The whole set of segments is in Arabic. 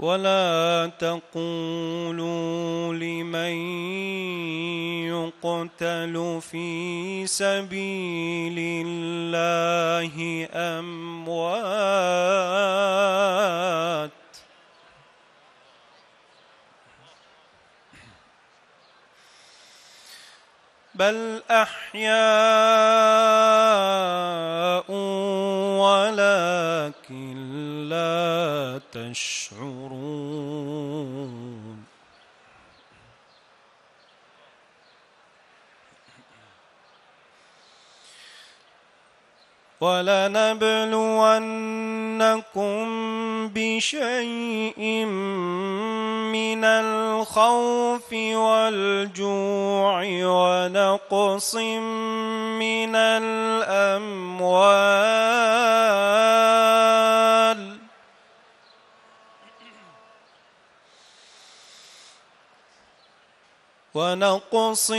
ولا تقولوا لمن يقتل في سبيل الله اموات بل احياء ولكن لا تشعرون ولنبلونكم بشيء من الخوف والجوع ونقص من الأموال ونقص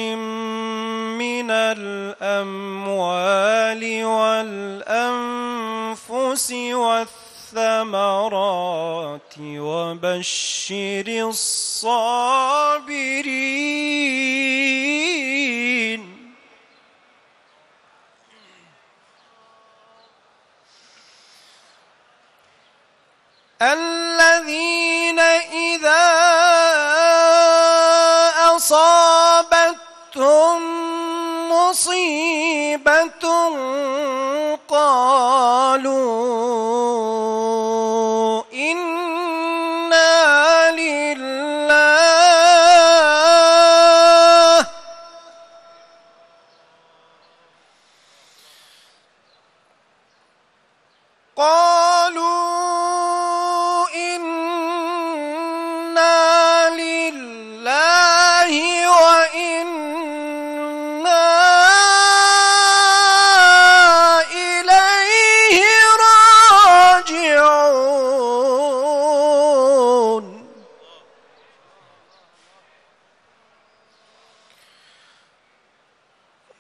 من الأموال والأنفس والثمرات وبشر الصابرين ألا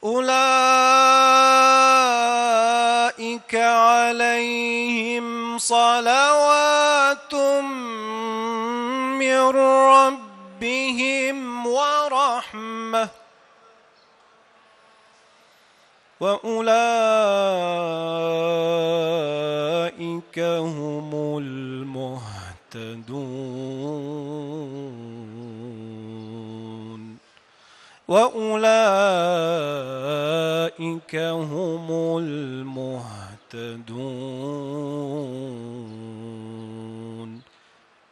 أولئك عليهم صلوات من ربهم ورحمة وأولئك هم المهتدون وأولئك أولئك هم المهتدون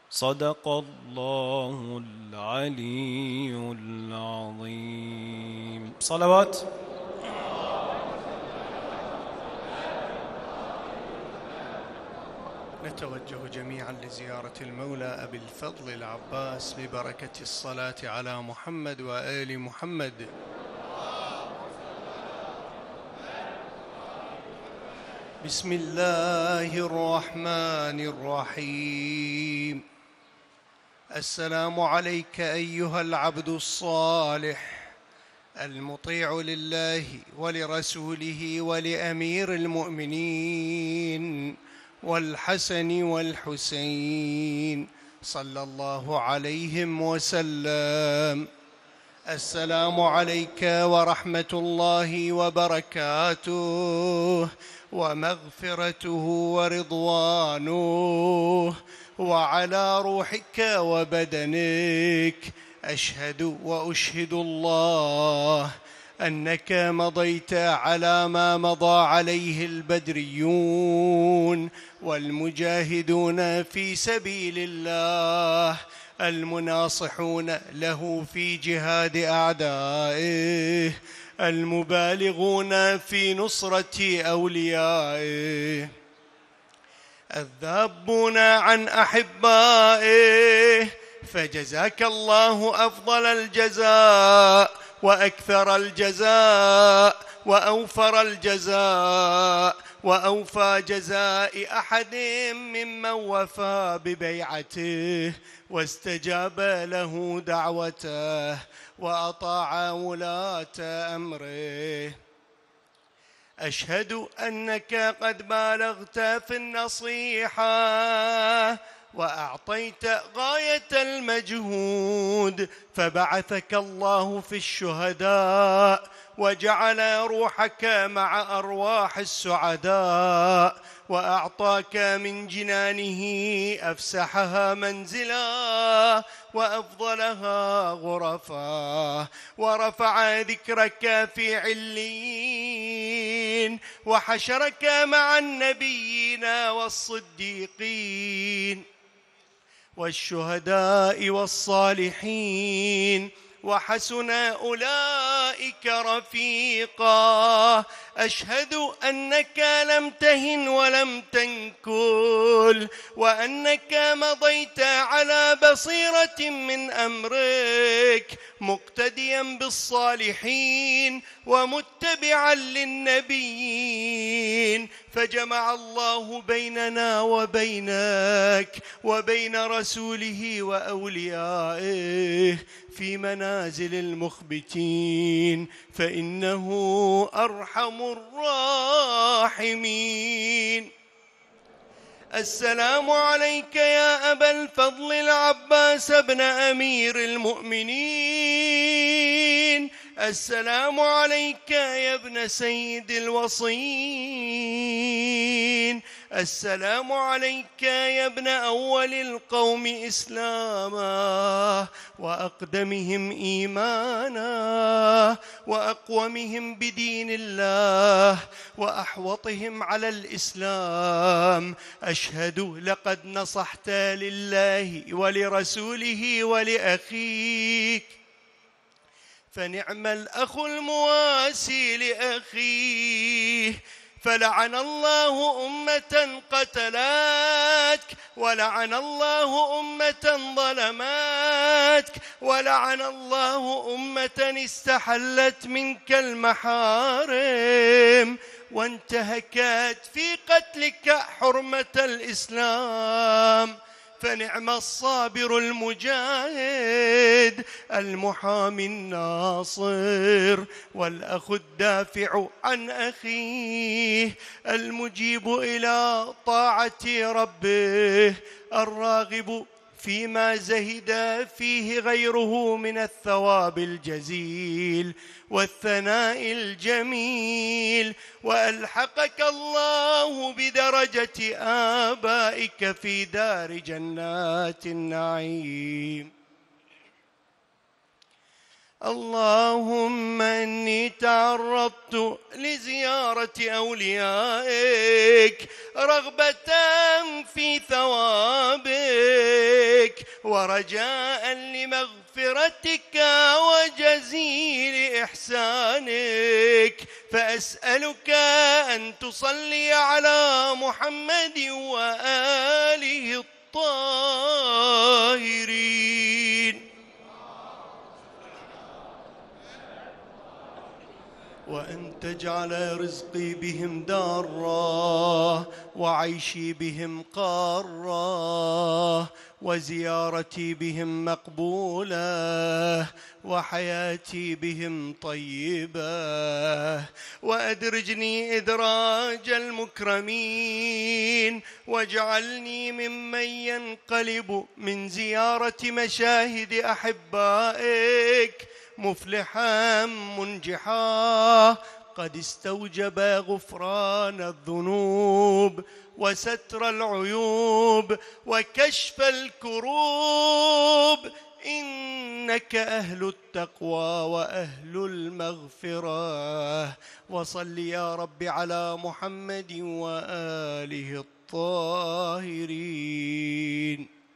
صدق الله العلي العظيم صلوات نتوجه جميعا لزيارة المولى أبي الفضل العباس ببركة الصلاة على محمد وآل محمد بسم الله الرحمن الرحيم السلام عليك ايها العبد الصالح المطيع لله ولرسوله ولامير المؤمنين والحسن والحسين صلى الله عليهم وسلم السلام عليك ورحمه الله وبركاته ومغفرته ورضوانه وعلى روحك وبدنك اشهد واشهد الله انك مضيت على ما مضى عليه البدريون والمجاهدون في سبيل الله المناصحون له في جهاد اعدائه المبالغون في نصره اوليائه الذابون عن احبائه فجزاك الله افضل الجزاء واكثر الجزاء واوفر الجزاء وأوفى جزاء أحد ممن وفى ببيعته واستجاب له دعوته وأطاع ولاة أمره أشهد أنك قد بالغت في النصيحة وأعطيت غاية المجهود تعود فبعثك الله في الشهداء وجعل روحك مع ارواح السعداء واعطاك من جنانه افسحها منزلا وافضلها غرفا ورفع ذكرك في عليين وحشرك مع النبيين والصديقين والشهداء والصالحين وحسن اولئك رفيقا اشهد انك لم تهن ولم تنكل وانك مضيت على بصيره من امرك مقتديا بالصالحين ومتبعا للنبيين فجمع الله بيننا وبينك وبين رسوله واوليائه في منازل المخبتين فانه ارحم الراحمين السلام عليك يا ابا الفضل العباس بن امير المؤمنين السلام عليك يا ابن سيد الوصين السلام عليك يا ابن أول القوم إسلاما وأقدمهم إيمانا وأقومهم بدين الله وأحوطهم على الإسلام أشهد لقد نصحت لله ولرسوله ولأخيك فنعم الأخ المواسي لأخيه فلعن الله أمة قتلاتك ولعن الله أمة ظلماتك ولعن الله أمة استحلت منك المحارم وانتهكت في قتلك حرمة الإسلام فنعم الصابر المجاهد المحامي الناصر والأخ الدافع عن أخيه المجيب إلى طاعة ربه الراغب فيما زهد فيه غيره من الثواب الجزيل والثناء الجميل والحقك الله بدرجه ابائك في دار جنات النعيم اللهم اني تعرضت لزياره اوليائك رغبه في ثوابك ورجاء لمغفرتك وجزيل احسانك فاسالك ان تصلي على محمد واله الطاهرين وأن تجعل رزقي بهم دارا وعيشي بهم قارا وزيارتي بهم مقبوله وحياتي بهم طيبه وادرجني ادراج المكرمين واجعلني ممن ينقلب من زياره مشاهد احبائك مفلحا منجحا قد استوجب غفران الذنوب وستر العيوب وكشف الكروب انك اهل التقوى واهل المغفره وصل يا رب على محمد واله الطاهرين